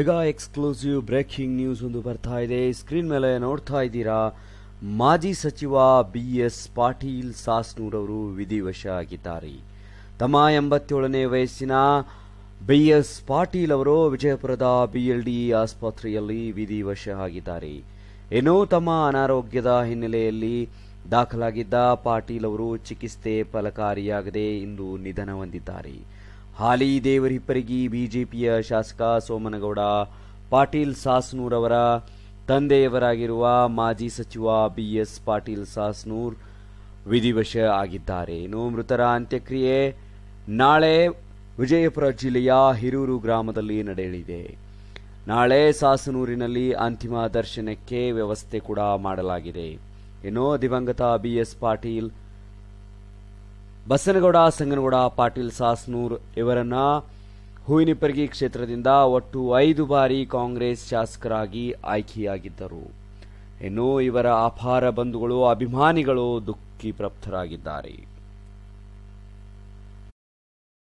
ಈಗ exclusive breaking news ಒಂದು ಬರ್ತಾ ಇದೆ ಸ್ಕ್ರೀನ್ ಮೇಲೆ ನೋಡ್ತಾ ಇದ್ದೀರಾ ಮಾಜಿ ಸಚಿವ ಬಿ ಎಸ್ ಪಾಟೀಲ್ ಅವರು ವಿಧಿವಶ ಆಗಿದ್ದಾರೆ ತಮ್ಮ ಎಂಬತ್ತೇಳನೇ ವಯಸ್ಸಿನ ಬಿ ಎಸ್ ಪಾಟೀಲ್ ಅವರು ವಿಜಯಪುರದ ಬಿಎಲ್ಡಿ ಆಸ್ಪತ್ರೆಯಲ್ಲಿ ವಿಧಿವಶ ಆಗಿದ್ದಾರೆ ಏನೋ ತಮ್ಮ ಅನಾರೋಗ್ಯದ ಹಿನ್ನೆಲೆಯಲ್ಲಿ ದಾಖಲಾಗಿದ್ದ ಪಾಟೀಲ್ ಅವರು ಚಿಕಿತ್ಸೆ ಫಲಕಾರಿಯಾಗದೆ ಇಂದು ನಿಧನ ಹೊಂದಿದ್ದಾರೆ ಹಾಲಿ ದೇವರಿಪ್ಪರಿಗಿ ಬಿಜೆಪಿಯ ಶಾಸಕ ಸೋಮನಗೌಡ ಪಾಟೀಲ್ ಸಾಸನೂರವರ ತಂದೆಯವರಾಗಿರುವ ಮಾಜಿ ಸಚಿವ ಬಿಎಸ್ ಪಾಟೀಲ್ ಸಾಸ್ನೂರ್ ವಿಧಿವಶ ಆಗಿದ್ದಾರೆ ಇನ್ನು ಮೃತರ ಅಂತ್ಯಕ್ರಿಯೆ ನಾಳೆ ವಿಜಯಪುರ ಜಿಲ್ಲೆಯ ಹಿರೂರು ಗ್ರಾಮದಲ್ಲಿ ನಡೆಯಲಿದೆ ನಾಳೆ ಸಾಸನೂರಿನಲ್ಲಿ ಅಂತಿಮ ದರ್ಶನಕ್ಕೆ ವ್ಯವಸ್ಥೆ ಕೂಡ ಮಾಡಲಾಗಿದೆ ಇನ್ನು ದಿವಂಗತ ಬಿಎಸ್ ಪಾಟೀಲ್ ಬಸನಗೌಡ ಸಂಗನಗೌಡ ಪಾಟೀಲ್ ಸಾಸ್ನೂರ್ ಇವರನ್ನ ಹೂವಿನಿಪರ್ಗಿ ಕ್ಷೇತ್ರದಿಂದ ಒಟ್ಟು ಐದು ಬಾರಿ ಕಾಂಗ್ರೆಸ್ ಶಾಸಕರಾಗಿ ಆಯ್ಕೆಯಾಗಿದ್ದರು ಇನ್ನು ಇವರ ಅಪಾರ ಬಂಧುಗಳು ಅಭಿಮಾನಿಗಳು ದುಃಖಿ ಪ್ರಪ್ತರಾಗಿದ್ದಾರೆ